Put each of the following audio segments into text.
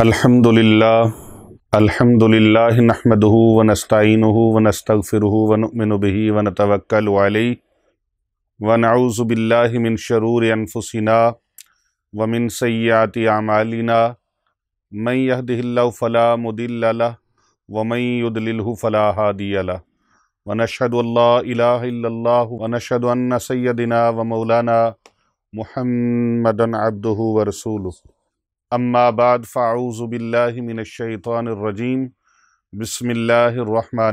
अल्हम्दुलिल्लाह अल्हम्दुलिल्लाह नहमदहू व नस्ताइनहू व नस्तगफिरहू व नुमिनु बिही व नतवक्कलु अलैहि व नऊज़ु बिल्लाहि मिन शरूर अनफुसिना व मिन सय्याति अमालिना मन यहदिहिल्लाहु फला मुदिल्ल लह व मन युद्लिलहु फला हादिय लह व नशहदु अल्ला इलाहा इल्लल्लाह व नशहदु अन्न सय्यदिना मौलाना मुहम्मदन अब्दुहू व अम्माबाद फ़ाऊज़बिल्लिमिनशैतरजीम बसमीम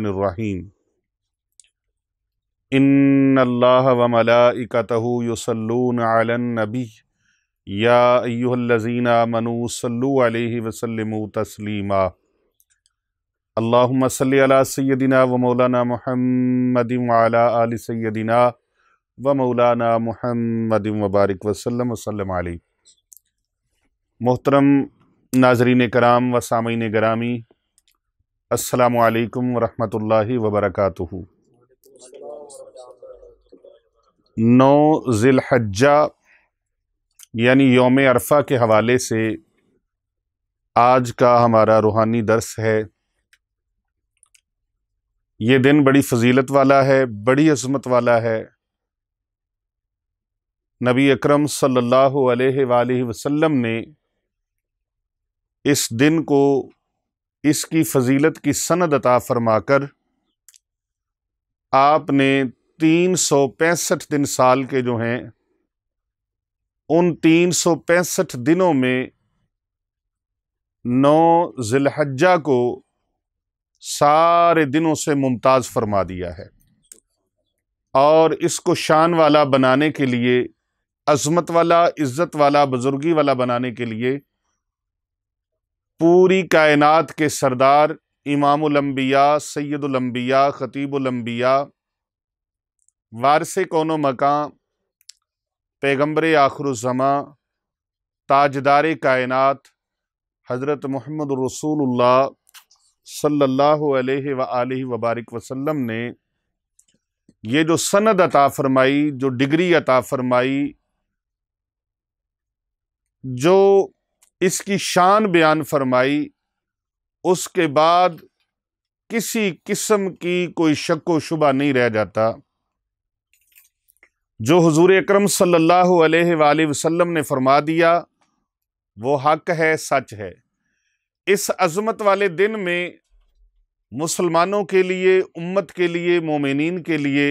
इन अल्लाह वमलाइकतहु यसल्लून आलन नबी या अय्युहल्लज़ीना मनु सल्लु अलैहि वसल्लम तस्लीमा अल्लाहुम्मा सल्लि अला सय्यदिना व मौलाना मुहम्मद वाला आल सय्यदिना व मौलाना मुहम्मद वबारक वसल्लम वसल्लम अलैहि मोहतरम नाजरीन कराम व सामीन ग्रामी असलकम वरहमल वबरक नौ ज़िलहज्जा यानी योम अरफा के हवाले से आज का हमारा रूहानी दर्स है ये दिन बड़ी फजीलत वाला है बड़ी अजमत वाला है नबी अकरम सल्लल्लाहु अलैहि वसल्लम ने इस दिन को इसकी फजीलत की सनद अता फरमाकर आपने तीन सौ पैंसठ दिन साल के जो हैं उन तीन सौ पैंसठ दिनों में नौ जिलहजा को सारे दिनों से मुमताज़ फरमा दिया है और इसको शान वाला बनाने के लिए अज़मत वाला इज़्ज़त वाला बुज़ुर्गी वाला बनाने के लिए पूरी कायनात के सरदार इमामबिया सैदुलम्बिया ख़तीबुलम्बिया वारस कौन मकां पैगम्बर आखरुलज़मा ताजदार कायनात हज़रत महमद रसूल सल्ला वबारक वसम ने ये जो सनद अता फरमाई जो डिग्री अता फरमाई जो इसकी शान बयान फरमाई उसके बाद किसी किस्म की कोई शक व शुबा नहीं रह जाता जो हजूर अक्रम सल्लल्लाहु अलैहि वसल्लम ने फरमा दिया वो हक है सच है इस अजमत वाले दिन में मुसलमानों के लिए उम्मत के लिए मोमिन के लिए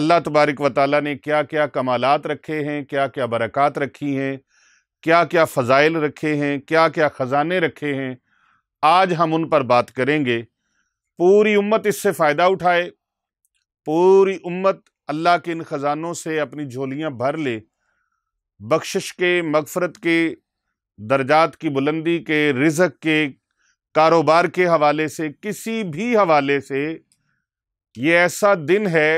अल्लाह तबारक वाली ने क्या क्या कमालत रखे हैं क्या क्या बरक़ात रखी हैं क्या क्या फ़ज़ाइल रखे हैं क्या क्या ख़ज़ाने रखे हैं आज हम उन पर बात करेंगे पूरी उम्मत इससे फ़ायदा उठाए पूरी उम्मत अल्लाह के इन ख़ज़ानों से अपनी झोलियाँ भर ले बख्शिश के मगफरत के दर्जात की बुलंदी के रिजक के कारोबार के हवाले से किसी भी हवाले से ये ऐसा दिन है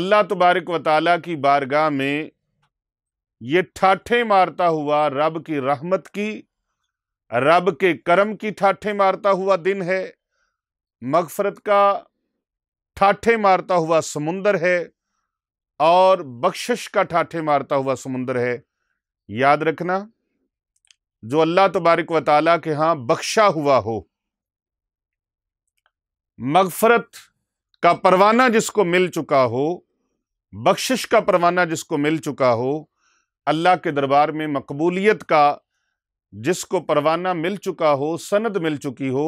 अल्लाह तबारक व ताली की बारगाह में ये ठाठे मारता हुआ रब की रहमत की रब के कर्म की ठाठे मारता हुआ दिन है मगफरत का ठाठे मारता हुआ समुंदर है और बख्शिश का ठाठे मारता हुआ समुंदर है याद रखना जो अल्लाह तबारक व ताली के यहां बख्शा हुआ हो मगफरत का परवाना जिसको मिल चुका हो बख्शिश का परवाना जिसको मिल चुका हो अल्लाह के दरबार में मकबूलियत का जिसको परवाना मिल चुका हो सनद मिल चुकी हो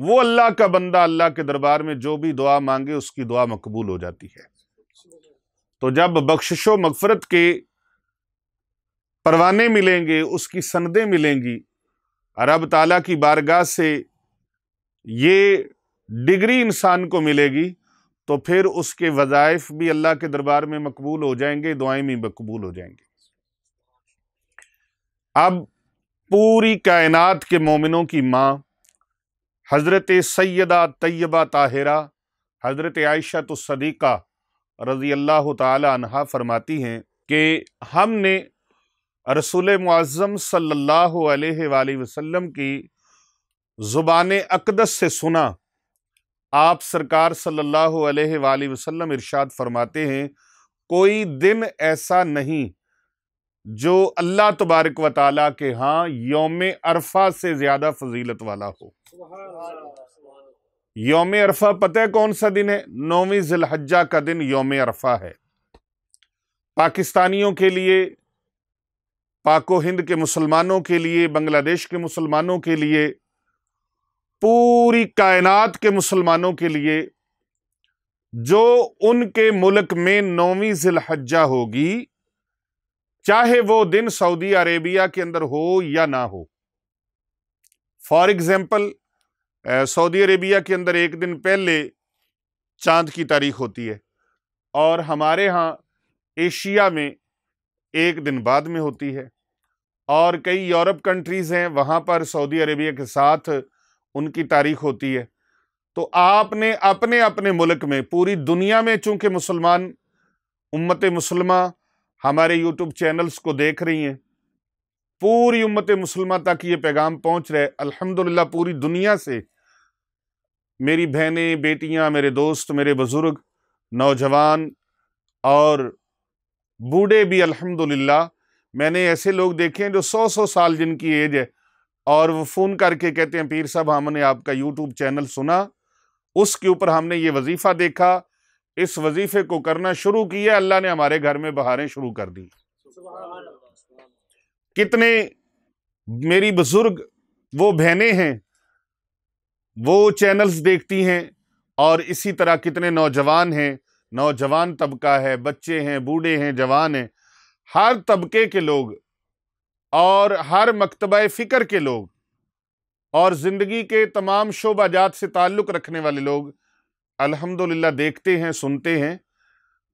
वो अल्लाह का बंदा अल्लाह के दरबार में जो भी दुआ मांगे उसकी दुआ मकबूल हो जाती है तो जब बख्शो मगफरत के परवाने मिलेंगे उसकी सनदें मिलेंगी अरब ताला की बारगाह से ये डिग्री इंसान को मिलेगी तो फिर उसके वज़ाइफ भी अल्लाह के दरबार में मकबूल हो जाएंगे दुआएं भी मकबूल हो जाएंगी अब पूरी कायनात के मोमिनों की माँ हज़रत सैदा तय्यबा ताहिरा हज़रत आयशा तो सदीक़ा रज़ी अल्लाह तहा फरमाती हैं कि हमने रसूल मुआज़म सल्ला वसलम की ज़ुबान अकदस से सुना आप सरकार सल्ला वसलम इरशाद फरमाते हैं कोई दिन ऐसा नहीं जो अल्लाह तबारक व के हाँ योम अरफा से ज़्यादा फजीलत वाला हो योम अरफा पता है कौन सा दिन है नौवीं जिलहजा का दिन योम अरफा है पाकिस्तानियों के लिए पाको हिंद के मुसलमानों के लिए बांग्लादेश के मुसलमानों के लिए पूरी कायनात के मुसलमानों के लिए जो उनके मुल्क में नौवीं जिलहजा होगी चाहे वो दिन सऊदी अरेबिया के अंदर हो या ना हो फॉर एग्जाम्पल सऊदी अरेबिया के अंदर एक दिन पहले चांद की तारीख होती है और हमारे यहाँ एशिया में एक दिन बाद में होती है और कई यूरोप कंट्रीज़ हैं वहाँ पर सऊदी अरेबिया के साथ उनकी तारीख होती है तो आपने अपने अपने मुल्क में पूरी दुनिया में चूंकि मुसलमान उम्मत मुसलमा हमारे यूट्यूब चैनल्स को देख रही हैं पूरी उम्मत मुसलमा तक ये पैगाम पहुंच रहे अल्हम्दुलिल्लाह पूरी दुनिया से मेरी बहनें बेटियां मेरे दोस्त मेरे बुज़ुर्ग नौजवान और बूढ़े भी अल्हम्दुलिल्लाह मैंने ऐसे लोग देखे हैं जो सौ सौ साल जिनकी एज है और वो फ़ोन करके कहते हैं पीर साहब हमने आपका यूट्यूब चैनल सुना उसके ऊपर हमने ये वजीफ़ा देखा इस वजीफे को करना शुरू किया अल्लाह ने हमारे घर में बहारें शुरू कर दी कितने मेरी बुजुर्ग वो बहने हैं वो चैनल्स देखती हैं और इसी तरह कितने नौजवान हैं नौजवान तबका है बच्चे हैं बूढ़े हैं जवान हैं हर तबके के लोग और हर मकतब फ़िक्र के लोग और ज़िंदगी के तमाम शोबाजात से ताल्लुक़ रखने वाले लोग अल्हम्दुलिल्लाह देखते हैं सुनते हैं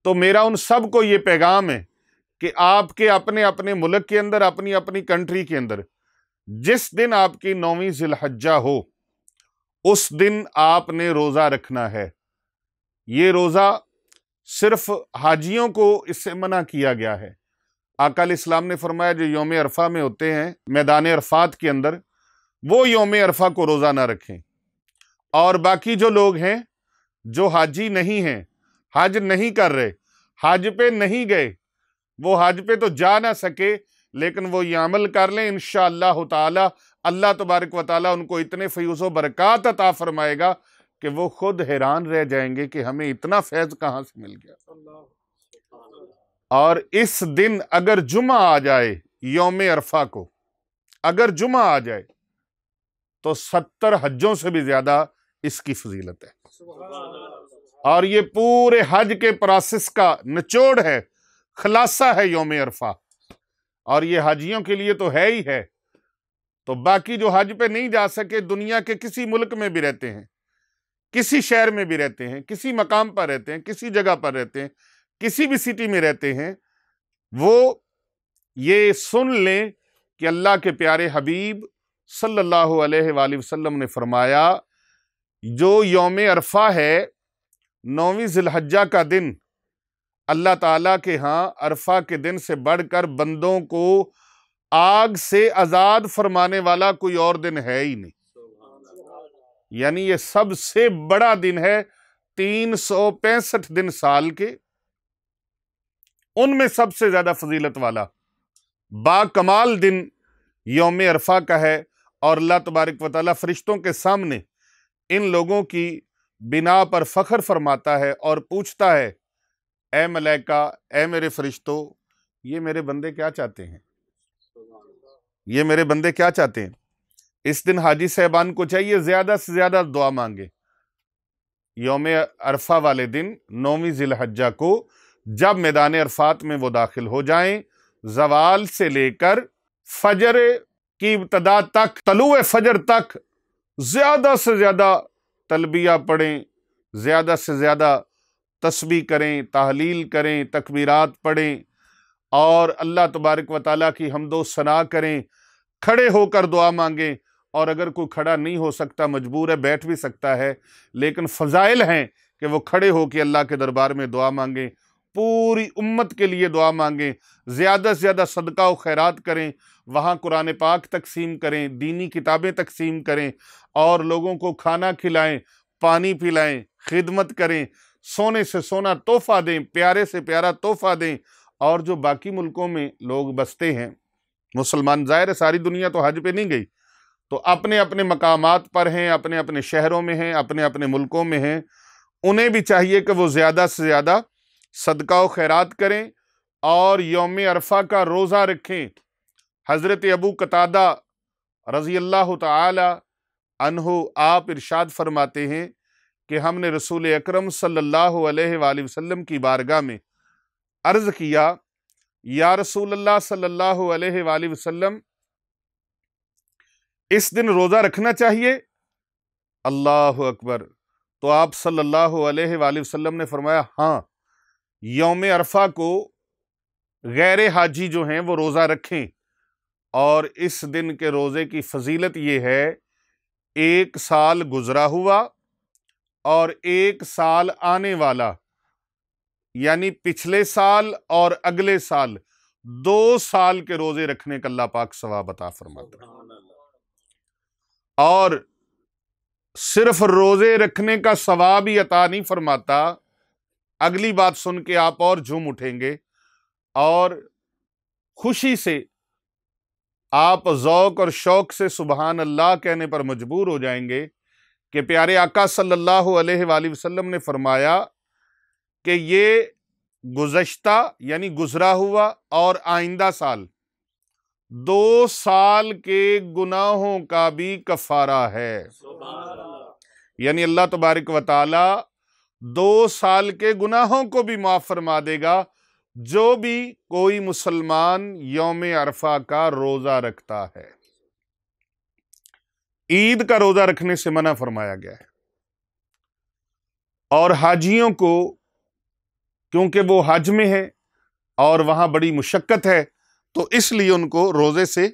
तो मेरा उन सब को ये पैगाम है कि आपके अपने अपने मुल्क के अंदर अपनी अपनी कंट्री के अंदर जिस दिन आपकी नौवीं जिलहजा हो उस दिन आपने रोज़ा रखना है ये रोज़ा सिर्फ हाजियों को इससे मना किया गया है अकाल इस्लाम ने फरमाया जो योम अरफा में होते हैं मैदान अरफात के अंदर वो योम अरफा को रोज़ा ना रखें और बाकी जो लोग हैं जो हाजी नहीं हैं हज नहीं कर रहे हज पे नहीं गए वो हज पे तो जा ना सके लेकिन वो ये अमल कर लें इन शाह अल्लाह तबारक व ताली उनको इतने फ्यूज़ बरक़ात अता फरमाएगा कि वो खुद हैरान रह जाएंगे कि हमें इतना फैज़ कहाँ से मिल गया और इस दिन अगर जुमा आ जाए योम अरफा को अगर जुमा आ जाए तो सत्तर हजों से भी ज़्यादा इसकी फजीलत है और ये पूरे हज के प्रोसेस का निचोड़ है खलासा है योम अरफा और ये हजियों के लिए तो है ही है तो बाकी जो हज पे नहीं जा सके दुनिया के किसी मुल्क में भी रहते हैं किसी शहर में भी रहते हैं किसी मकाम पर रहते हैं किसी जगह पर रहते हैं किसी भी सिटी में रहते हैं वो ये सुन लें कि अल्लाह के प्यारे हबीब सल्लल्लाहु अलैहि वसल्लम ने फरमाया जो योम अरफा है नौवीं जिलहजा का दिन अल्लाह ताला के यहाँ अरफा के दिन से बढ़कर बंदों को आग से आज़ाद फरमाने वाला कोई और दिन है ही नहीं यानी ये सबसे बड़ा दिन है तीन सौ पैंसठ दिन साल के उनमें सबसे ज़्यादा फजीलत वाला बा कमाल दिन योम अरफा का है और अल्लाह तबारक वाली फरिश्तों के सामने इन लोगों की बिना पर फ़ख्र फरमाता है और पूछता है ए मलैका ए मेरे फरिश्तो ये मेरे बंदे क्या चाहते हैं ये मेरे बंदे क्या चाहते हैं इस दिन हाजी साहबान को चाहिए ज़्यादा से ज़्यादा दुआ मांगे योम अरफा वाले दिन नौवीं जिलहज्जा को जब मैदान अरफात में वो दाखिल हो जाएं जवाल से लेकर फजर की इब्तदा तक तलु फजर तक ज़्यादा से ज़्यादा तलबिया पढ़ें ज़्यादा से ज़्यादा तस्बी करें तहलील करें तकबीरात पढ़ें और अल्लाह तबारक व ताली की दो सना करें खड़े होकर दुआ मांगें और अगर कोई खड़ा नहीं हो सकता मजबूर है बैठ भी सकता है लेकिन फ़जाइल हैं कि वो खड़े होकर अल्लाह के दरबार में दुआ मांगें पूरी उम्मत के लिए दुआ मांगें ज़्यादा से ज़्यादा सदका व खैरात करें वहाँ कुरान पाक तकसीम करें दीनी किताबें तकसीम करें और लोगों को खाना खिलाएं पानी पिलाएं खिदमत करें सोने से सोना तोहफ़ा दें प्यारे से प्यारा तोहफ़ा दें और जो बाकी मुल्कों में लोग बसते हैं मुसलमान ज़ाहिर है सारी दुनिया तो हज पे नहीं गई तो अपने अपने मकाम पर हैं अपने अपने शहरों में हैं अपने अपने मुल्कों में हैं उन्हें भी चाहिए कि वो ज़्यादा से ज़्यादा सदका व खैरात करें और योम अरफा का रोज़ा रखें हज़रत अबू कतादा रज़ी अल्लाह तहो आप इरशाद फरमाते हैं कि हमने रसूल अक्रम सल्लल्लाहु की बारगाह में अर्ज़ किया या रसूल अल्लाह वसम इस दिन रोज़ा रखना चाहिए अल्लाह अकबर तो आप सल्लल्लाहु अलैहि वसल्लम ने फरमाया हाँ योम अरफा को गैर हाजी जो हैं वो रोज़ा रखें और इस दिन के रोज़े की फजीलत ये है एक साल गुज़रा हुआ और एक साल आने वाला यानी पिछले साल और अगले साल दो साल के रोज़े रखने का अल्लाह पाक सवाब अता फरमाता और सिर्फ रोज़े रखने का सवाब ही अता नहीं फरमाता अगली बात सुन के आप और झूम उठेंगे और खुशी से आप जौक और शौक़ से सुबहान अल्लाह कहने पर मजबूर हो जाएंगे कि प्यारे आका सल्लल्लाहु अलैहि वसल्लम ने फरमाया कि ये गुजश्ता यानी गुज़रा हुआ और आइंदा साल दो साल के गुनाहों का भी कफ़ारा है यानी अल्लाह तबारक वाली दो साल के गुनाहों को भी माफ फरमा देगा जो भी कोई मुसलमान योम अरफा का रोजा रखता है ईद का रोजा रखने से मना फरमाया गया है और हाजियों को क्योंकि वो हज में है और वहां बड़ी मुशक्कत है तो इसलिए उनको रोजे से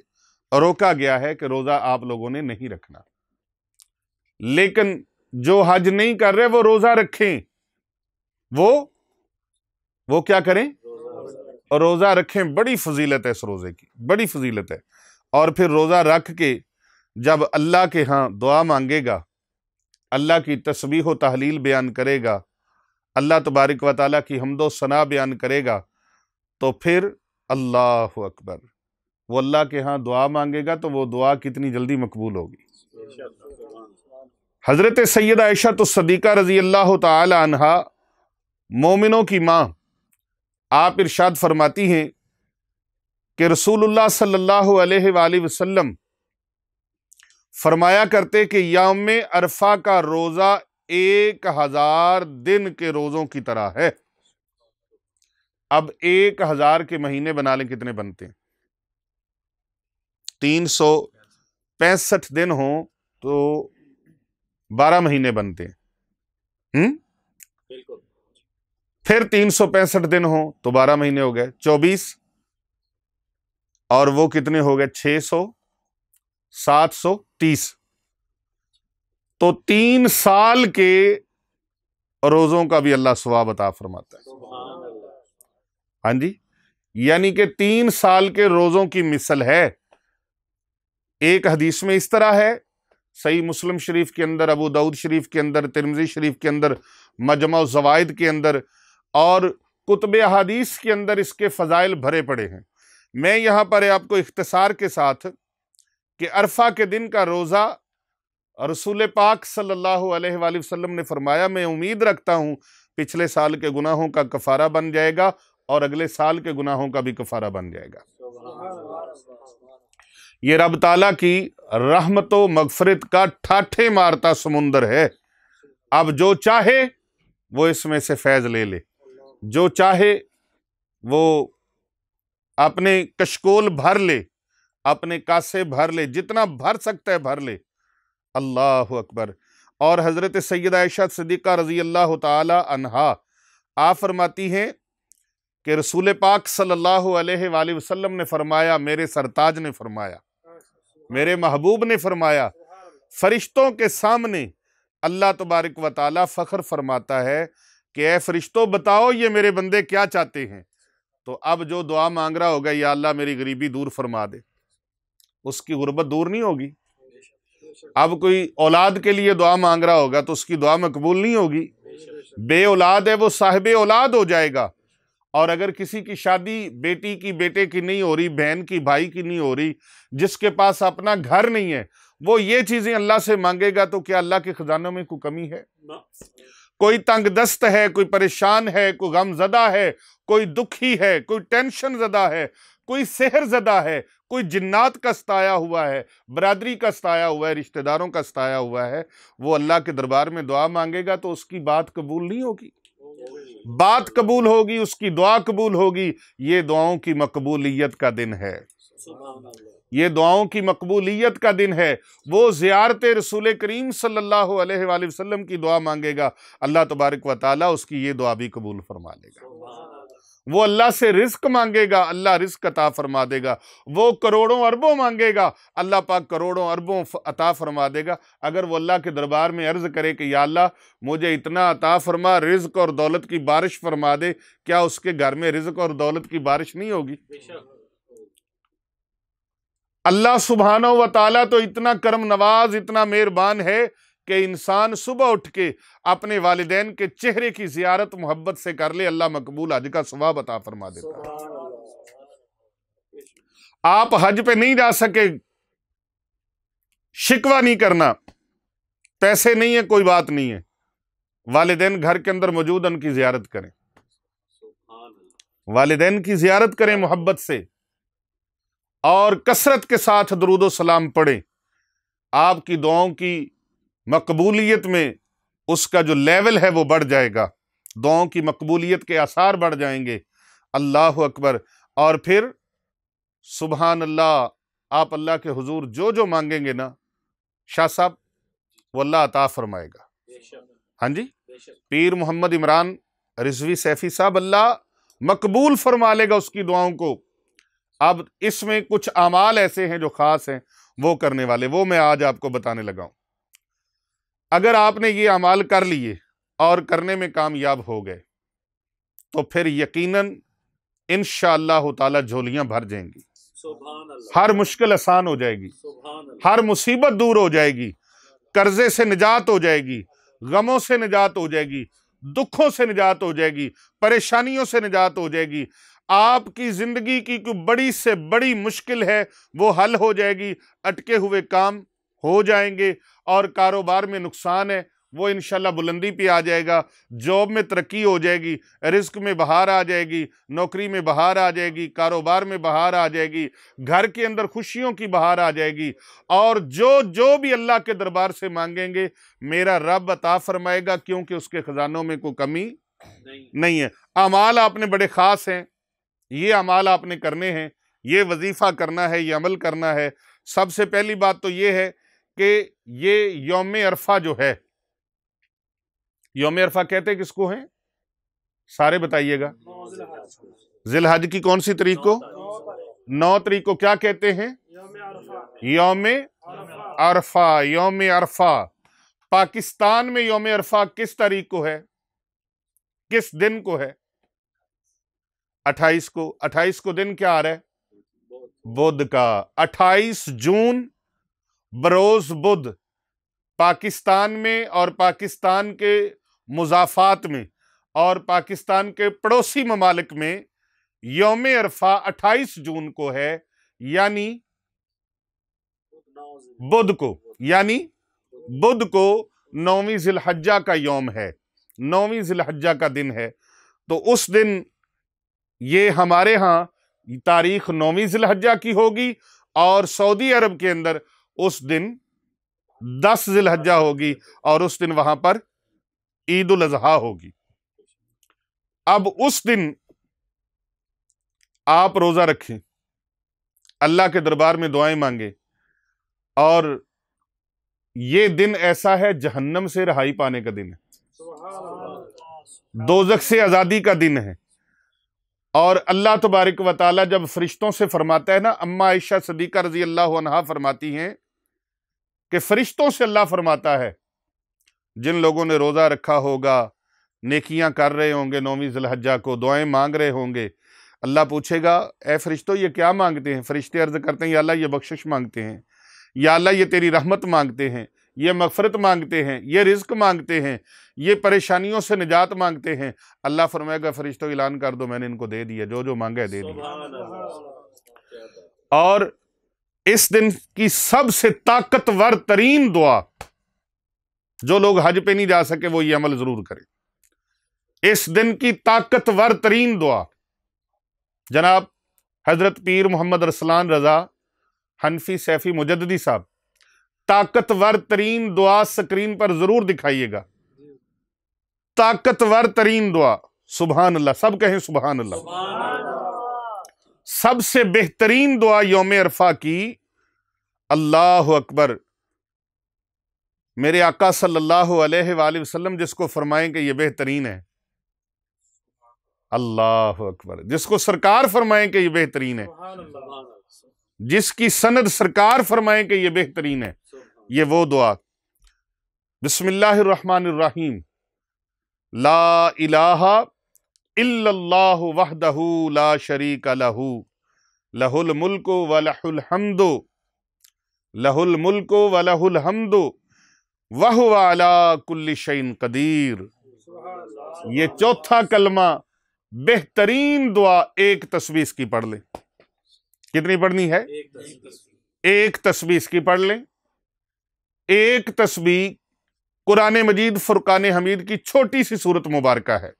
रोका गया है कि रोजा आप लोगों ने नहीं रखना लेकिन जो हज नहीं कर रहे वो रोजा रखें वो वो क्या करें और रोजा रखें बड़ी फजीलत है इस रोजे की बड़ी फजीलत है और फिर रोजा रख के जब अल्लाह के यहाँ दुआ मांगेगा अल्लाह की तस्वीर तहलील बयान करेगा अल्लाह तबारक व ताली की हमदो सना बयान करेगा तो फिर अल्लाह अकबर वो अल्लाह के यहाँ दुआ मांगेगा तो वो दुआ कितनी जल्दी मकबूल होगी हज़रत सैद आयशा तो सदीक़ा रज़ी अल्लाह तहा मोमिनों की माँ आप इरशाद फरमाती हैं कि रसूलुल्लाह सल्लल्लाहु अलैहि वसल्लम फरमाया करते कि याम अरफा का रोज़ा एक हज़ार दिन के रोज़ों की तरह है अब एक हज़ार के महीने बना लें कितने बनते हैं तीन सौ पैंसठ दिन हों तो बारह महीने बनते हैं हम्म? फिर तीन सौ पैंसठ दिन हो तो बारह महीने हो गए चौबीस और वो कितने हो गए छह सौ सात सौ तीस तो तीन साल के रोजों का भी अल्लाह स्वाब अता फरमाता है हाँ जी यानी कि तीन साल के रोजों की मिसल है एक हदीस में इस तरह है सही मुस्लिम शरीफ के अंदर अबू दाऊद शरीफ के अंदर तिरमजी शरीफ के अंदर मजमा जवायद के अंदर और कुतब अहादीस के अंदर इसके फ़जाइल भरे पड़े हैं मैं यहाँ पर आपको इख्तसार के साथ कि अरफा के दिन का रोज़ा रसूल पाक सल्ला वसम ने फरमाया मैं उम्मीद रखता हूँ पिछले साल के गुनाहों का कफारा बन जाएगा और अगले साल के गुनाहों का भी कफारा बन जाएगा ये रब ताला की रहमत मगफरत का ठाठे मारता समुंदर है अब जो चाहे वो इसमें से फैज़ ले ले जो चाहे वो अपने कशकोल भर ले अपने कासे भर ले जितना भर सकता है भर ले अल्लाह अकबर और हज़रत सैद आयशा सदीक़ा रज़ी अल्लाह तहा आ फरमाती हैं कि रसूल पाक सल्लल्लाहु अलैहि वसल्लम ने फरमाया मेरे सरताज ने फरमाया मेरे महबूब ने फरमाया फरिश्तों के सामने अल्लाह तबारक व फ़ख्र फरमाता है कि ए फरिश्तों बताओ ये मेरे बंदे क्या चाहते हैं तो अब जो दुआ मांग रहा होगा या अल्लाह मेरी गरीबी दूर फरमा दे उसकी गुर्बत दूर नहीं होगी अब कोई औलाद के लिए दुआ मांग रहा होगा तो उसकी दुआ मकबूल नहीं होगी बे औलाद है वो साहिब औलाद हो जाएगा और अगर किसी की शादी बेटी की बेटे की नहीं हो रही बहन की भाई की नहीं हो रही जिसके पास अपना घर नहीं है वो ये चीजें अल्लाह से मांगेगा तो क्या अल्लाह के खजानों में कोई कमी है कोई तंग दस्त है कोई परेशान है कोई गमजदा है कोई दुखी है कोई टेंशन जदा है कोई सेहर जदा है कोई जिन्नात का सताया हुआ है बरदरी का सताया हुआ है रिश्तेदारों का सताया हुआ है वो अल्लाह के दरबार में दुआ मांगेगा तो उसकी बात कबूल नहीं होगी बात कबूल होगी उसकी दुआ कबूल होगी ये दुआओं की मकबूलियत का दिन है ये दुआओं की मकबूलियत का दिन है वो ज़ियारत रसूल करीम सल्लल्लाहु अलैहि वसल्लम की दुआ मांगेगा अल्लाह तबारक व उसकी ये दुआ भी कबूल फरमा लेगा वो अल्लाह से रिस्क मांगेगा अल्लाह रिस्क अता फरमा देगा वो करोड़ों अरबों मांगेगा अल्लाह पाक करोड़ों अरबों अता फरमा देगा अगर वो अल्लाह के दरबार में अर्ज़ करे कि या अल्लाह मुझे इतना अता फरमा रिज्क और दौलत की बारिश फरमा दे क्या उसके घर में रिज्क और दौलत की बारिश नहीं होगी अल्लाह सुबहाना व ताला तो इतना करम नवाज इतना मेहरबान है कि इंसान सुबह उठ के अपने वालदेन के चेहरे की जियारत मोहब्बत से कर ले अल्लाह मकबूल हज का सुबह बता फरमा देता है आप हज पे नहीं जा सके शिकवा नहीं करना पैसे नहीं है कोई बात नहीं है वालदेन घर के अंदर मौजूद उनकी जियारत करें वालदेन की जियारत करें मोहब्बत से और कसरत के साथ दरूदो सलाम पढ़ें आपकी दुआओं की मकबूलियत में उसका जो लेवल है वो बढ़ जाएगा दुआओं की मकबूलियत के आसार बढ़ जाएंगे अल्लाह अकबर और फिर सुबहान अल्लाह आप अल्लाह के हुजूर जो जो मांगेंगे ना शाह साहब वो अल्लाह अता फरमाएगा हाँ जी पीर मोहम्मद इमरान रिजवी सैफी साहब अल्लाह मकबूल फरमा लेगा उसकी दुआओं को अब इसमें कुछ अमाल ऐसे हैं जो ख़ास हैं वो करने वाले वो मैं आज आपको बताने लगा हूँ अगर आपने ये अमाल कर लिए और करने में कामयाब हो गए तो फिर यकीनन इन तला झोलियां भर जाएंगी हर मुश्किल आसान हो जाएगी हर मुसीबत दूर हो जाएगी कर्जे से निजात हो जाएगी गमों से निजात हो जाएगी दुखों से निजात हो जाएगी परेशानियों से निजात हो जाएगी आपकी ज़िंदगी की कोई बड़ी से बड़ी मुश्किल है वो हल हो जाएगी अटके हुए काम हो जाएंगे और कारोबार में नुकसान है वो इनशाला बुलंदी पे आ जाएगा जॉब में तरक्की हो जाएगी रिस्क में बाहर आ जाएगी नौकरी में बाहर आ जाएगी कारोबार में बाहर आ जाएगी घर के अंदर खुशियों की बाहर आ जाएगी और जो जो भी अल्लाह के दरबार से मांगेंगे मेरा रब अता फरमाएगा क्योंकि उसके ख़जानों में कोई कमी नहीं, नहीं है अमाल आपने बड़े ख़ास हैं ये अमाल आपने करने हैं ये वजीफ़ा करना है ये अमल करना है सबसे पहली बात तो ये है कि ये योम अरफा जो है योम अरफा कहते किसको है सारे बताइएगा जिलहज की कौन सी तरीक को नौ तरीक को क्या कहते हैं योम अरफा योम अरफा पाकिस्तान में योम अरफा किस तारीख को है किस दिन को है अट्ठाईस को अट्ठाईस को दिन क्या आ रहा है बुद्ध का अट्ठाईस जून बरोज बुद्ध पाकिस्तान में और पाकिस्तान के मुजाफात में और पाकिस्तान के पड़ोसी ममालिक में योम अरफा 28 जून को है यानी बुद्ध को यानी बुद्ध को नौवीं जिलहज्जा का योम है नौवीं जिलहज्जा का दिन है तो उस दिन ये हमारे यहाँ तारीख नौवीं जिलहज्जा की होगी और सऊदी अरब के अंदर उस दिन दस जिलहजा होगी और उस दिन वहां पर ईद उल अजहा होगी अब उस दिन आप रोजा रखें अल्लाह के दरबार में दुआएं मांगे और ये दिन ऐसा है जहन्नम से रहाई पाने का दिन है दोजक से आज़ादी का दिन है और अल्लाह तबारक वाली जब फरिश्तों से फरमाता है ना अम्मा आयशा सदीक़ा रजी अल्लाह फरमाती हैं कि फरिश्तों से अल्लाह फरमाता है जिन लोगों ने रोज़ा रखा होगा नेकियां कर रहे होंगे नौवीं जलहजा को दुआएं मांग रहे होंगे अल्लाह पूछेगा ए फरिश्तों ये क्या मांगते हैं फरिश्ते अर्ज़ करते हैं या अल्लाह ये बख्शिश मांगते हैं या अल्लाह ये तेरी रहमत मांगते हैं ये मफफरत मांगते हैं ये रिज्क मांगते हैं ये परेशानियों से निजात मांगते हैं अल्लाह फरमाएगा फरिश्तों ऐलान कर दो मैंने इनको दे दिया जो जो मांगा है दे दिया और इस दिन की सबसे ताकतवर तरीन दुआ जो लोग हज पे नहीं जा सके वो ये अमल जरूर करें इस दिन की ताकतवर तरीन दुआ जनाब हजरत पीर मोहम्मद रसलान रजा हनफी सैफी मुजद्दी साहब ताकतवर तरीन दुआ स्क्रीन पर जरूर दिखाइएगा ताकतवर तरीन दुआ सुबहानल्ला अल्लाह सब कहें सुबहानल्ला अल्लाह सबसे बेहतरीन दुआ योम अरफा की अल्लाह अकबर मेरे आका सल्लल्लाहु अलैहि वसल्लम जिसको फरमाएं कि ये बेहतरीन है अल्लाह अकबर जिसको सरकार फरमाएं कि ये बेहतरीन है जिसकी सनद सरकार फरमाएं कि ये बेहतरीन है ये वो दुआ बिस्मिल्लाहिर्रहमानिर्रहीम ला इलाहा वहदहू ला शरीक लहू लहुल मुल्को व लहुल हमदो लहुल मुल्को व लहुल हमदो वह वाला कुल्ल कदीर ये चौथा कलमा बेहतरीन दुआ एक तस्वीर की पढ़ लें कितनी पढ़नी है एक तस्वीर की पढ़ लें एक तस्वीर कुरान मजीद फुरकान हमीद की छोटी सी सूरत मुबारका है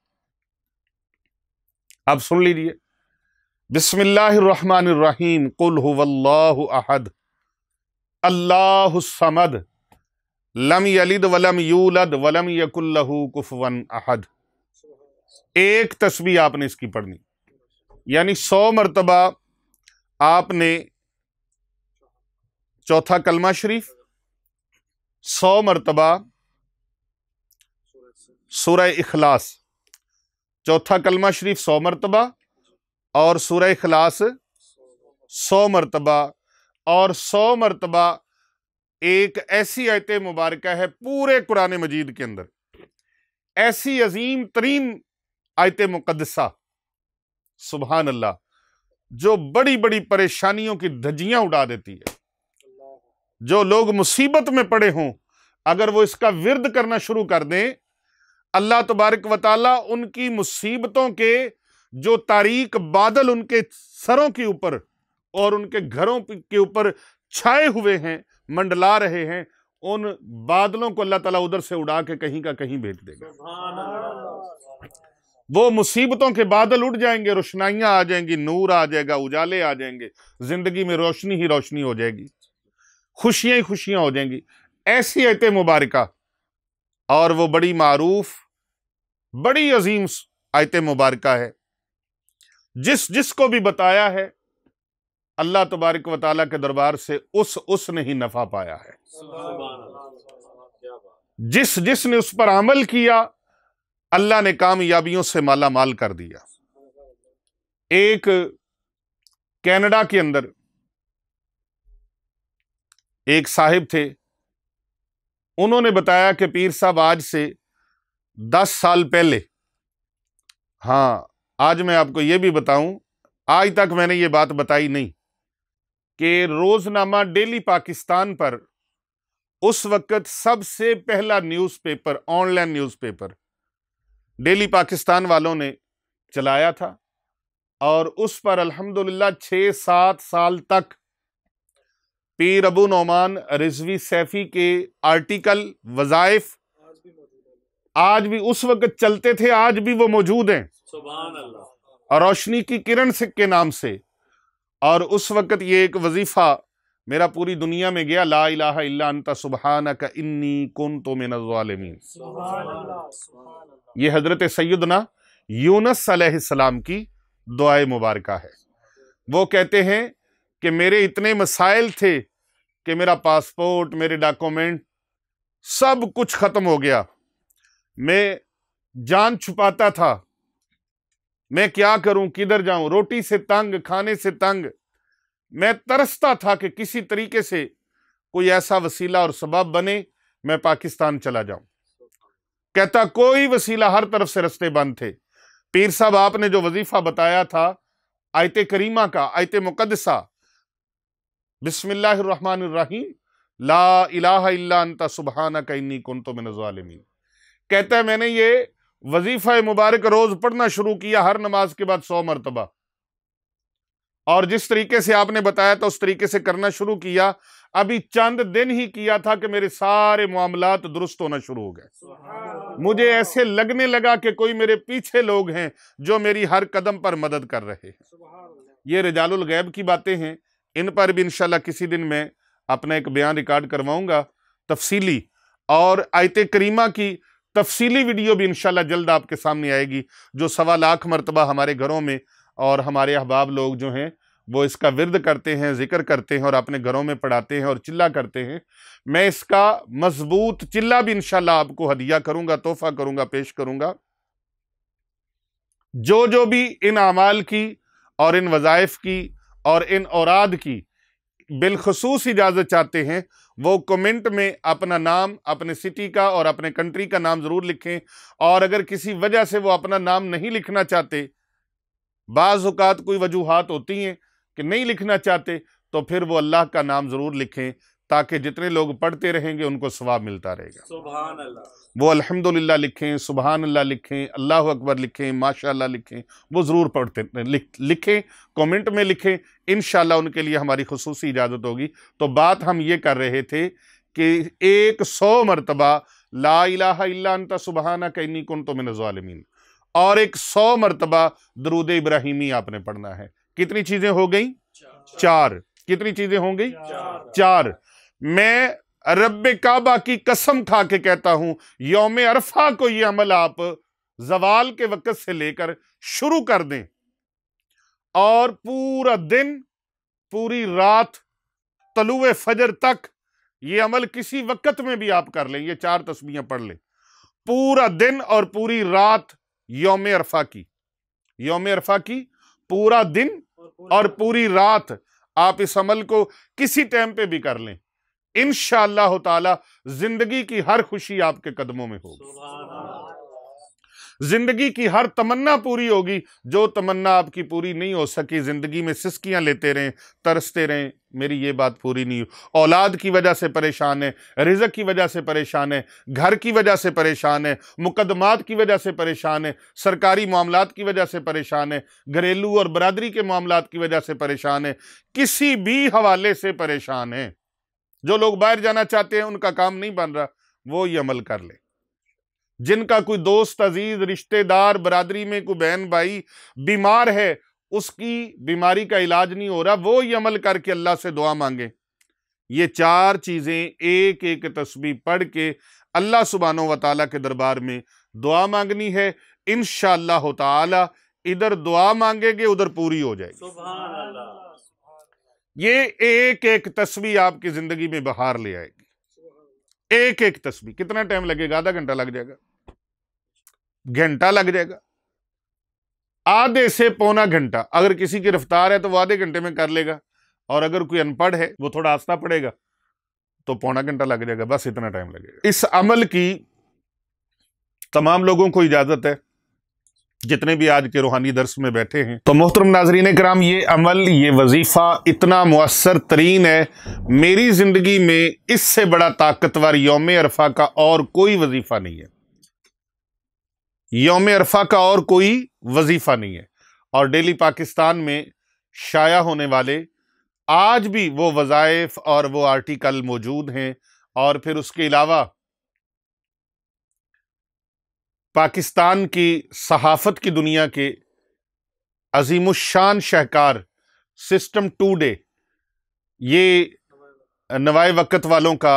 आप सुन लीजिए बिसमीम कुल्हद अल्लाहमद लम यलिद वलम यूलद वलम यकुल्लहु कुफवन अहद एक तस्वीर आपने इसकी पढ़नी यानी सौ मरतबा आपने चौथा कलमा शरीफ सौ मरतबा सूर्य इखलास चौथा कलमा शरीफ सौ मरतबा और सूर्य खलास सौ मरतबा और सौ मरतबा एक ऐसी आयत मुबारक है पूरे कुरान मजीद के अंदर ऐसी अजीम तरीन आयत मुकदसा सुबहान अल्लाह जो बड़ी बड़ी परेशानियों की धज्जियां उड़ा देती है जो लोग मुसीबत में पड़े हों अगर वो इसका विरद करना शुरू कर दें अल्लाह तबारक वाली उनकी मुसीबतों के जो तारीक बादल उनके सरों के ऊपर और उनके घरों के ऊपर छाए हुए हैं मंडला रहे हैं उन बादलों को अल्लाह ताला उधर से उड़ा के कहीं का कहीं भेज देगा वो मुसीबतों के बादल उड़ जाएंगे रोशनाइयाँ आ जाएंगी नूर आ जाएगा उजाले आ जाएंगे ज़िंदगी में रोशनी ही रोशनी हो जाएगी खुशियाँ ही खुशियाँ हो जाएंगी ऐसी आयत मुबारक और वो बड़ी मारूफ बड़ी अजीम आयत मुबारक है जिस जिस को भी बताया है अल्लाह तबारक वाल के दरबार से उस उसने ही नफा पाया है जिस जिसने उस पर अमल किया अल्लाह ने कामयाबियों से माला माल कर दिया एक कनाडा के अंदर एक साहिब थे उन्होंने बताया कि पीर साहब आज से दस साल पहले हाँ आज मैं आपको ये भी बताऊं आज तक मैंने ये बात बताई नहीं कि रोज़नामा डेली पाकिस्तान पर उस वक्त सबसे पहला newspaper online newspaper daily Pakistan वालों ने चलाया था और उस पर अल्हम्दुलिल्लाह छः सात साल तक पीर अबू नौमान रिजवी सैफ़ी के आर्टिकल वज़ाइफ़ आज भी उस वक्त चलते थे आज भी वो मौजूद हैं और रोशनी की किरण सिख के नाम से और उस वक्त ये एक वजीफ़ा मेरा पूरी दुनिया में गया ला इलाहा इल्ला अंता का इन्नी कौन तो में नजालमीन ये हज़रत सैदना यूनस सलाम की दुआ मुबारक है वो कहते हैं कि मेरे इतने मसाइल थे कि मेरा पासपोर्ट मेरे डॉक्यूमेंट सब कुछ ख़त्म हो गया मैं जान छुपाता था मैं क्या करूं किधर जाऊं रोटी से तंग खाने से तंग मैं तरसता था कि किसी तरीके से कोई ऐसा वसीला और सबब बने मैं पाकिस्तान चला जाऊं कहता कोई वसीला हर तरफ से रस्ते बंद थे पीर साहब आपने जो वजीफा बताया था आयत करीमा का आयत मुकदसा बिस्मिल्लाहमान ला इलाहा इल्ला अंता सुबहाना का इन्नी कुन तो मिन कहता है मैंने ये वजीफा मुबारक रोज पढ़ना शुरू किया हर नमाज के बाद सौ मरतबा और जिस तरीके से आपने बताया था उस तरीके से करना शुरू किया अभी चंद दिन ही किया था कि मेरे सारे मामला दुरुस्त होना शुरू हो गए मुझे ऐसे लगने लगा कि कोई मेरे पीछे लोग हैं जो मेरी हर कदम पर मदद कर रहे हैं ये रिजालुल गैब की बातें हैं इन पर भी इंशाल्लाह किसी दिन मैं अपना एक बयान रिकॉर्ड करवाऊंगा तफसीली और आयत करीमा की तफसीली वीडियो भी इन जल्द आपके सामने आएगी जो सवा लाख मरतबा हमारे घरों में और हमारे अहबाब लोग जो हैं वो इसका विरद करते हैं जिक्र करते हैं और अपने घरों में पढ़ाते हैं और चिल्ला करते हैं मैं इसका मजबूत चिल्ला भी इनशाला आपको हदिया करूंगा तोहफा करूंगा पेश करूंगा जो जो भी इन अमाल की और इन वज़ाइफ की और इन औराद की बिलखसूस इजाज़त चाहते हैं वो कमेंट में अपना नाम अपने सिटी का और अपने कंट्री का नाम ज़रूर लिखें और अगर किसी वजह से वो अपना नाम नहीं लिखना चाहते बाज़ात कोई वजूहत होती हैं कि नहीं लिखना चाहते तो फिर वो अल्लाह का नाम ज़रूर लिखें ताकि जितने लोग पढ़ते रहेंगे उनको स्वाब मिलता रहेगा वो अल्हम्दुलिल्लाह लिखें सुबहान अल्लाह लिखें अल्लाह अकबर लिखें माशाल्लाह लिखें वो ज़रूर पढ़ते लिख, लिखें कमेंट में लिखें इन उनके लिए हमारी खसूसी इजाज़त होगी तो बात हम ये कर रहे थे कि एक सौ मरतबा ला इलाता सुबहाना कहनी कन तो मिन और एक सौ मरतबा दरूद इब्राहिमी आपने पढ़ना है कितनी चीज़ें हो गई चार, कितनी चीज़ें हो गई चार, चार। मैं रब काबा की कसम खा के कहता हूं योम अरफा को यह अमल आप जवाल के वक़्त से लेकर शुरू कर दें और पूरा दिन पूरी रात तलुए फजर तक यह अमल किसी वक़्त में भी आप कर लें यह चार तस्वीरें पढ़ लें पूरा दिन और पूरी रात योम अरफा की योम अरफा की पूरा दिन और पूरी रात आप इस अमल को किसी टाइम पे भी कर लें इन ताला जिंदगी की हर खुशी आपके कदमों में होगी जिंदगी की हर तमन्ना पूरी होगी जो तमन्ना आपकी पूरी नहीं हो सकी जिंदगी में सिस्कियां लेते रहें तरसते रहें मेरी ये बात पूरी नहीं हुई औलाद की वजह से परेशान है रिजक की वजह से परेशान है घर की वजह से परेशान है मुकदमात की वजह से परेशान है सरकारी मामला की वजह से परेशान है घरेलू और बरदरी के मामला की वजह से परेशान है किसी भी हवाले से परेशान है जो लोग बाहर जाना चाहते हैं उनका काम नहीं बन रहा वो ये अमल कर ले जिनका कोई दोस्त अजीज रिश्तेदार बरादरी में कोई बहन भाई बीमार है उसकी बीमारी का इलाज नहीं हो रहा वो ये अमल करके अल्लाह से दुआ मांगे ये चार चीज़ें एक एक तस्वीर पढ़ के अल्लाह सुबहानो व के दरबार में दुआ मांगनी है इन शाह इधर दुआ मांगेंगे उधर पूरी हो जाएगी ये एक एक तस्वीर आपकी जिंदगी में बहार ले आएगी एक एक तस्वीर कितना टाइम लगेगा आधा घंटा लग जाएगा घंटा लग जाएगा आधे से पौना घंटा अगर किसी की रफ्तार है तो वो आधे घंटे में कर लेगा और अगर कोई अनपढ़ है वो थोड़ा आस्था पड़ेगा तो पौना घंटा लग जाएगा बस इतना टाइम लगेगा इस अमल की तमाम लोगों को इजाजत है जितने भी आज के रूहानी दर्श में बैठे हैं तो मोहतरम नाजरीन कराम ये अमल ये वजीफ़ा इतना मवसर तरीन है मेरी ज़िंदगी में इससे बड़ा ताकतवर योम अरफा का और कोई वजीफ़ा नहीं है योम अरफा का और कोई वजीफ़ा नहीं है और डेली पाकिस्तान में शाया होने वाले आज भी वो वज़ाइफ़ और वो आर्टिकल मौजूद हैं और फिर उसके अलावा पाकिस्तान की सहाफ़त की दुनिया के अजीमुशान शहकार सिस्टम टू डे ये नवाए वक़्त वालों का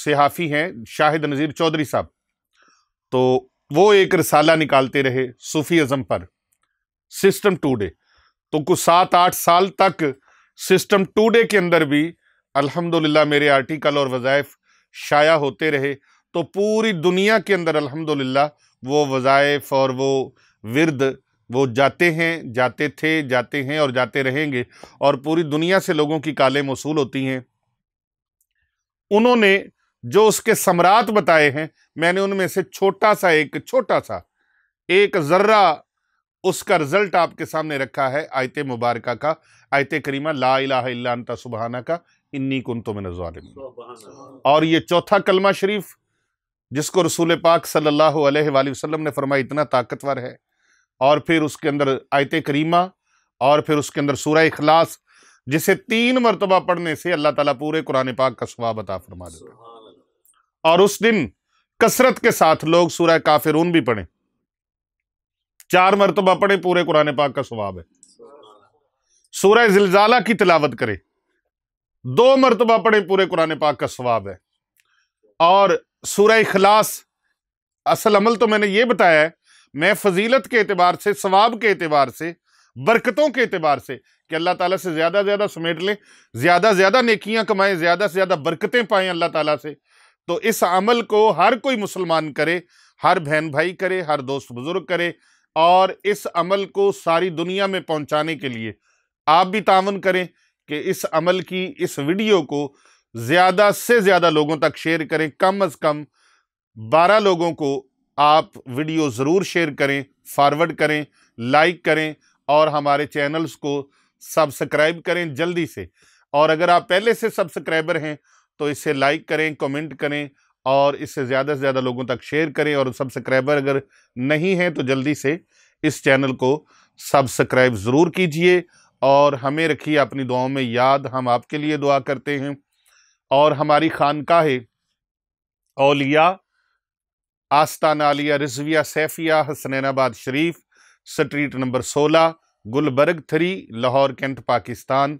सहाफ़ी हैं शाहिद नज़ीर चौधरी साहब तो वो एक रसाला निकालते रहे सूफ़ी अज़म पर सिस्टम टू डे तो कुछ सात आठ साल तक सिस्टम टू डे के अंदर भी अल्हम्दुलिल्लाह मेरे आर्टिकल और वज़ाइफ शाया होते रहे तो पूरी दुनिया के अंदर अल्हम्दुलिल्लाह वो वज़ाइफ और वो विरद वो जाते हैं जाते थे जाते हैं और जाते रहेंगे और पूरी दुनिया से लोगों की कालें मौसूल होती हैं उन्होंने जो उसके सम्राट बताए हैं मैंने उनमें से छोटा सा एक छोटा सा एक ज़र्रा उसका रिज़ल्ट आपके सामने रखा है आयत मुबारक का आयत करीमा ला इला सुबहाना का इन्नी कुन तो मैंने और ये चौथा कलमा शरीफ जिसको रसूल पाक सल्लल्लाहु अलैहि वसल्लम ने फरमाया इतना ताकतवर है और फिर उसके अंदर आयत करीमा और फिर उसके अंदर सूर अखलास जिसे तीन मरतबा पढ़ने से अल्लाह ताला पूरे कुरान पाक का स्वाब अता फरमा देता और उस दिन कसरत के साथ लोग सूर्य काफिरून भी पढ़ें चार मरतबा पढ़ें पूरे कुरान पाक का स्वाब है सूर्य जिलजाला की तलावत करें दो मरतबा पढ़ें पूरे कुरान पाक का स्वाब है और सूर्य इखलास असल अमल तो मैंने ये बताया है मैं फजीलत के अतबार से सवाब के अतबार से बरकतों के अतबार से कि अल्लाह ताला से ज़्यादा ज़्यादा समेट लें ज़्यादा ज़्यादा नेकियां कमाएं ज़्यादा से ज़्यादा बरकतें पाएं अल्लाह ताला से तो इस अमल को हर कोई मुसलमान करे हर बहन भाई करे हर दोस्त बुज़ुर्ग करे और इस अमल को सारी दुनिया में पहुंचाने के लिए आप भी तावन करें कि इस अमल की इस वीडियो को ज़्यादा से ज़्यादा लोगों तक शेयर करें कम अज़ कम बारह लोगों को आप वीडियो ज़रूर शेयर करें फॉरवर्ड करें लाइक करें और हमारे चैनल्स को सब्सक्राइब करें जल्दी से और अगर आप पहले से सब्सक्राइबर हैं तो इसे लाइक करें कमेंट करें और इससे ज़्यादा से ज़्यादा लोगों तक शेयर करें और सब्सक्राइबर अगर नहीं हैं तो जल्दी से इस चैनल को सब्सक्राइब ज़रूर कीजिए और हमें रखिए अपनी दुआओं में याद हम आपके लिए दुआ करते हैं और हमारी खानकाह औलिया आस्ताना आलिया रिजविया सैफिया हसनैनाबाद शरीफ स्ट्रीट नंबर सोलह गुलबर्ग थ्री लाहौर कैंट पाकिस्तान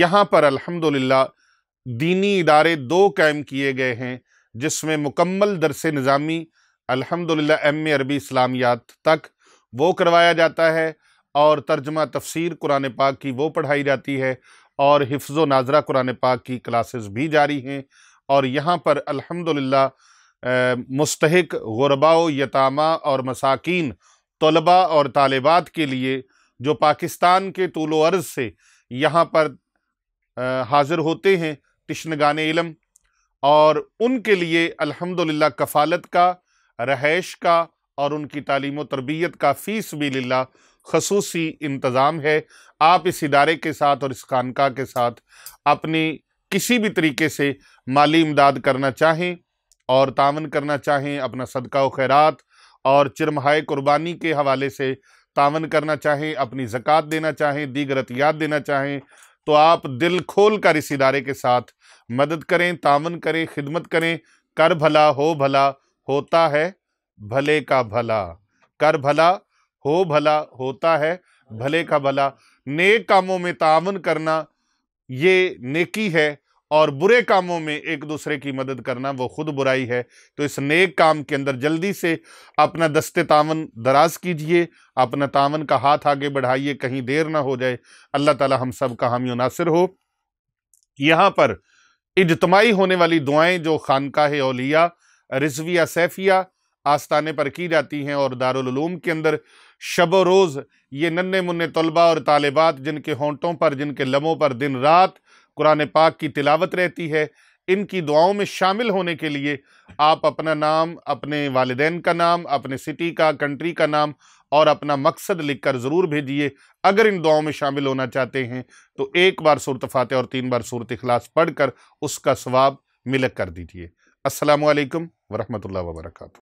यहाँ पर अल्हम्दुलिल्लाह दीनी इदारे दो कायम किए गए हैं जिसमें मुकम्मल दरस निज़ामी अल्हम्दुलिल्लाह एम अरबी इस्लामियात तक वो करवाया जाता है और तर्जमा तफसीर कुरान पाक की वो पढ़ाई जाती है और हिफ्ज़ नाजरा कुरान पाक की क्लासेस भी जारी हैं और यहाँ पर अल्हम्दुलिल्लाह मुस्तहक गुरबा यतामा और मसाकिन तलबा और तालबात के लिए जो पाकिस्तान के तूलो अर्ज़ से यहाँ पर हाज़िर होते हैं तश्नगान इलम और उनके लिए अल्हम्दुलिल्लाह कफ़ालत का रहैश का और उनकी तालीम तरबियत का फ़ीस भी ला खसूसी इंतज़ाम है आप इस इदारे के साथ और इस खानका के साथ अपनी किसी भी तरीके से माली इमदाद करना चाहें और तावन करना चाहें अपना सदका व खैरात और चिरमहाय कुर्बानी के हवाले से तावन करना चाहें अपनी ज़क़़त देना चाहें दीगर अतियात देना चाहें तो आप दिल खोल कर इस इदारे के साथ मदद करें तावन करें खिदमत करें कर भला हो भला होता है भले का भला कर भला हो भला होता है भले का भला नेक कामों में तावन करना ये नेकी है और बुरे कामों में एक दूसरे की मदद करना वो खुद बुराई है तो इस नेक काम के अंदर जल्दी से अपना दस्ते तावन दराज कीजिए अपना तावन का हाथ आगे बढ़ाइए कहीं देर ना हो जाए अल्लाह ताला हम सब का हामी नासिर हो यहाँ पर इजतमाही होने वाली दुआएं जो खानकाह ओलिया रिजविया सैफिया आस्थाने पर की जाती हैं और दारुलूम के अंदर शब रोज़ ये नन्हे मुन्ने तलबा और तालबात जिनके होंटों पर जिनके लमों पर दिन रात कुरान पाक की तिलावत रहती है इनकी दुआओं में शामिल होने के लिए आप अपना नाम अपने वालदेन का नाम अपने सिटी का कंट्री का नाम और अपना मकसद लिखकर ज़रूर भेजिए अगर इन दुआओं में शामिल होना चाहते हैं तो एक बार सूरत फातह और तीन बार सूरत अखलास पढ़ कर उसका स्वाब मिलक कर दीजिए असलकम वरहमल वर्का